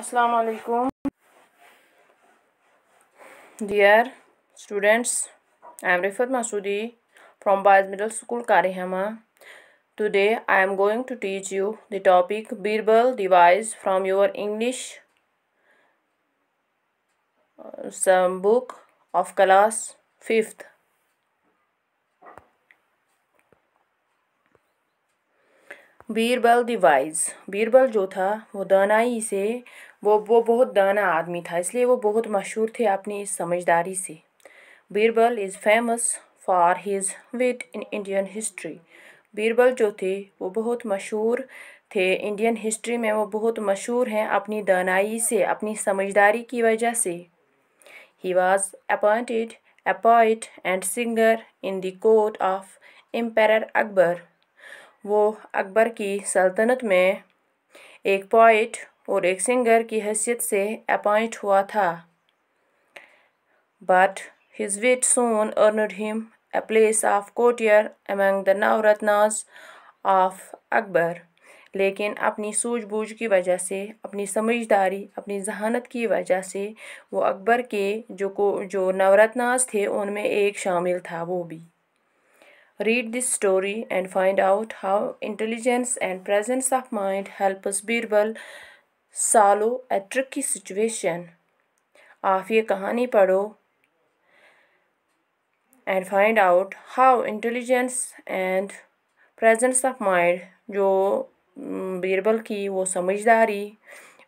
अस्सलाम वालेकुम dear students I am Rifat Masoodi from boys middle school Karihama today I am going to teach you the topic Birbal devise from your English some book of class fifth Birbal devise Birbal जो था वो दानाई से वो वो बहुत दाना आदमी था इसलिए वो बहुत मशहूर थे अपनी इस समझदारी से Birbal is famous for his wit in Indian history Birbal जो थे वो बहुत मशहूर थे इंडियन हिस्ट्री में वो बहुत मशहूर हैं अपनी दानाई से अपनी समझदारी की वजह से ही was appointed appoint and singer in the court of emperor Akbar वो अकबर की सल्तनत में एक पॉइट और एक सिंगर की हैसियत से अपॉइंट हुआ था but his wit soon earned him a place of courtier among the Navratnas of Akbar लेकिन अपनी सूझबूझ की वजह से अपनी समझदारी अपनी जहानत की वजह से वो अकबर के जो को जो नवरत्नाज थे उनमें एक शामिल था वो भी Read this story and find out how intelligence and presence of mind help us Birbal सालो ए ट्रिकी सिचुएशन आप ये कहानी पढ़ो and find out how intelligence and presence of mind जो बीरबल mm, की वो समझदारी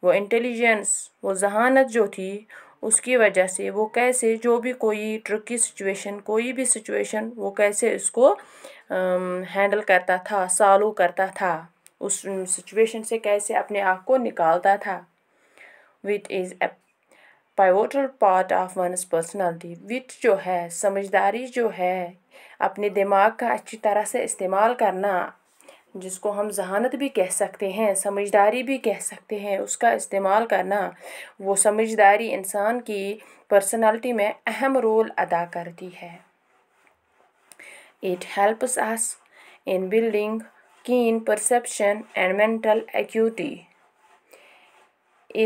वो इंटेलिजेंस वो जहानत जो थी उसकी वजह से वो कैसे जो भी कोई ट्रिकी सिचुएशन कोई भी सिचुएशन वो कैसे उसको हैंडल करता था सॉल्व करता था उस सिचुएशन से कैसे अपने आप को निकालता था wit is a pivotal part of one's personality wit जो है समझदारी जो है अपने दिमाग का अच्छी तरह से इस्तेमाल करना जिसको हम जहानत भी कह सकते हैं समझदारी भी कह सकते हैं उसका इस्तेमाल करना वो समझदारी इंसान की पर्सनालिटी में अहम रोल अदा करती है it helps us in building keen perception and mental acuity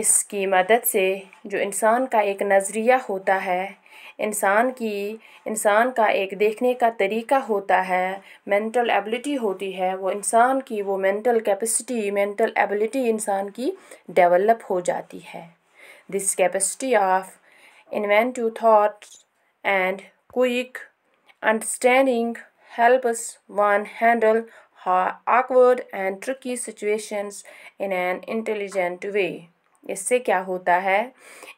इसकी मदद से जो इंसान का एक नज़रिया होता है इंसान की इंसान का एक देखने का तरीका होता है मेंटल एबिलिटी होती है वो इंसान की वो मेंटल कैपेसिटी मेंटल एबिलिटी इंसान की डेवलप हो जाती है this capacity of inventive thought and quick understanding one handle हा awkward and tricky situations in an intelligent way इससे क्या होता है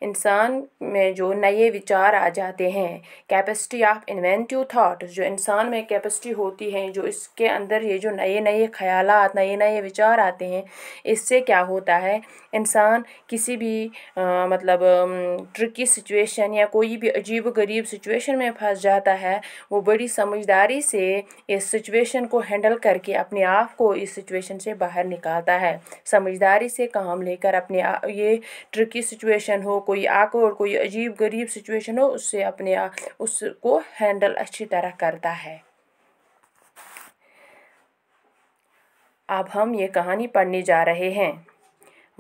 इंसान में जो नए विचार आ जाते हैं कैपेसिटी ऑफ इन्वेंटिव थाट जो इंसान में कैपेसिटी होती है जो इसके अंदर ये जो नए नए ख्याल नए नए विचार आते हैं इससे क्या होता है इंसान किसी भी आ, मतलब ट्रिकी सिचुएशन या कोई भी अजीब गरीब सिचुएशन में फंस जाता है वो बड़ी समझदारी से इस सिचुएशन को हैंडल करके अपने आप को इस सिचुएशन से बाहर निकालता है समझदारी से काम लेकर अपने ये ट्रिकी सिचुएशन हो कोई आकवर्ड कोई अजीब गरीब सिचुएशन हो उससे अपने उसको हैंडल अच्छी तरह करता है अब हम ये कहानी पढ़ने जा रहे हैं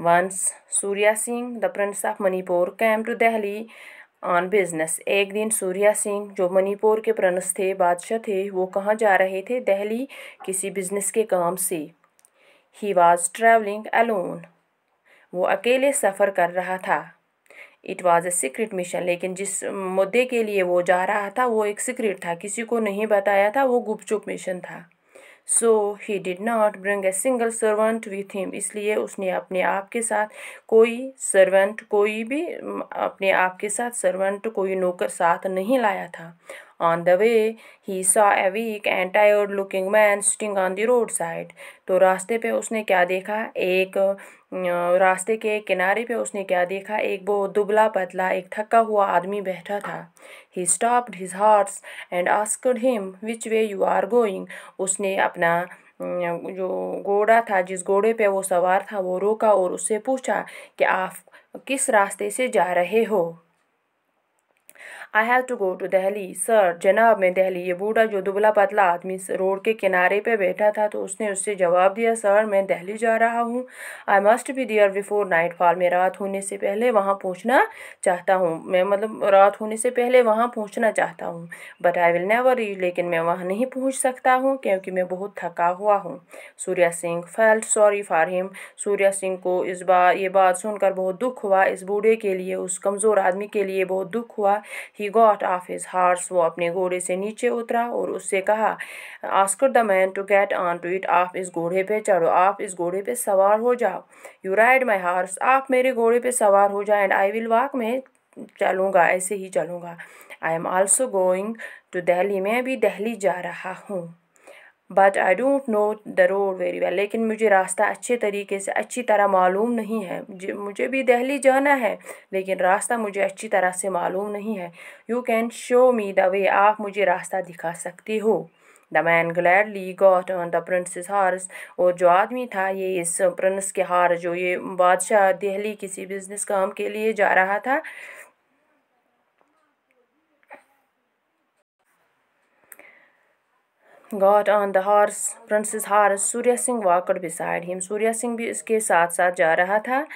once Surya Singh the prince of Manipur came to Delhi on business एक दिन सूर्या सिंह जो मणिपुर के प्रिंस थे बादशाह थे वो कहाँ जा रहे थे दिल्ली किसी बिजनेस के काम से ही वॉज ट्रैवलिंग अलोन वो अकेले सफ़र कर रहा था it was a secret mission लेकिन जिस मुद्दे के लिए वो जा रहा था वो एक सीक्रेट था किसी को नहीं बताया था वो गुपचुप मिशन था so he did not bring a single servant with him इसलिए उसने अपने आप के साथ कोई सर्वेंट कोई भी अपने आप के साथ सर्वेंट कोई नौकर साथ नहीं लाया था on the way he saw a weak and tired looking man sitting on the road side तो रास्ते पे उसने क्या देखा एक रास्ते के किनारे पे उसने क्या देखा एक वो दुबला पतला एक थका हुआ आदमी बैठा था he stopped his horse and asked him which way you are going उसने अपना जो घोड़ा था जिस घोड़े पे वो सवार था वो रोका और उससे पूछा कि आप किस रास्ते से जा रहे हो I have to go to Delhi sir जनाब मैं दहली ये बूढ़ा जो दुबला पतला आदमी रोड के किनारे पे बैठा था तो उसने उससे जवाब दिया सर मैं दहली जा रहा हूँ I must be there before nightfall मैं रात होने से पहले वहाँ पहुँचना चाहता हूँ मैं मतलब रात होने से पहले वहाँ पहुँचना चाहता हूँ but I will never reach लेकिन मैं वहाँ नहीं पहुँच सकता हूँ क्योंकि मैं बहुत थका हुआ हूँ Surya Singh felt sorry for him Surya Singh को इस बार ये बात सुनकर बहुत दुख हुआ इस बूढ़े के लिए उस कमज़ोर आदमी के लिए बहुत दुख हुआ he he got off his horse वो अपने घोड़े से नीचे उतरा और उससे कहा asked the man to get on to it आप इस घोड़े पे चढ़ो आप इस घोड़े पे सवार हो जाओ यू राइड माई हार्स आप मेरे घोड़े पे सवार हो जाए एंड आई विल वॉक मैं चलूँगा ऐसे ही चलूँगा I am also going to Delhi मैं भी दहली जा रहा हूँ but I don't know the road very well लेकिन मुझे रास्ता अच्छे तरीके से अच्छी तरह मालूम नहीं है मुझे भी दहली जाना है लेकिन रास्ता मुझे अच्छी तरह से मालूम नहीं है you can show me the way आप मुझे रास्ता दिखा सकते हो the man gladly got on the prince horse और जो आदमी था ये इस प्रिंस के हार जो ये बादशाह दिल्ली किसी बिजनेस काम के लिए जा रहा था got on the horse prince's horse surya Singh walked beside him surya Singh भी उसके साथ साथ जा रहा था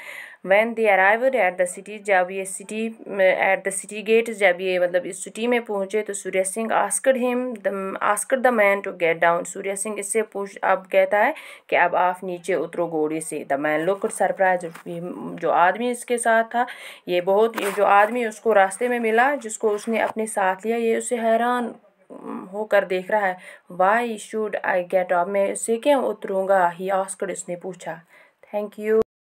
when they arrived at the city जब ये city at the city gate जब ये मतलब इस सिटी में पहुँचे तो Surya Singh asked him the asked the man to get down Surya Singh इससे पूछ अब कहता है कि अब आप नीचे उतरो घोड़े से द मैन लुक सरप्राइज जो आदमी इसके साथ था ये बहुत ये जो आदमी उसको रास्ते में मिला जिसको उसने अपने साथ लिया ये उसे हैरान होकर देख रहा है why should I get off मैं उसे क्यों उतरूँगा ही ऑस्कर उसने पूछा थैंक यू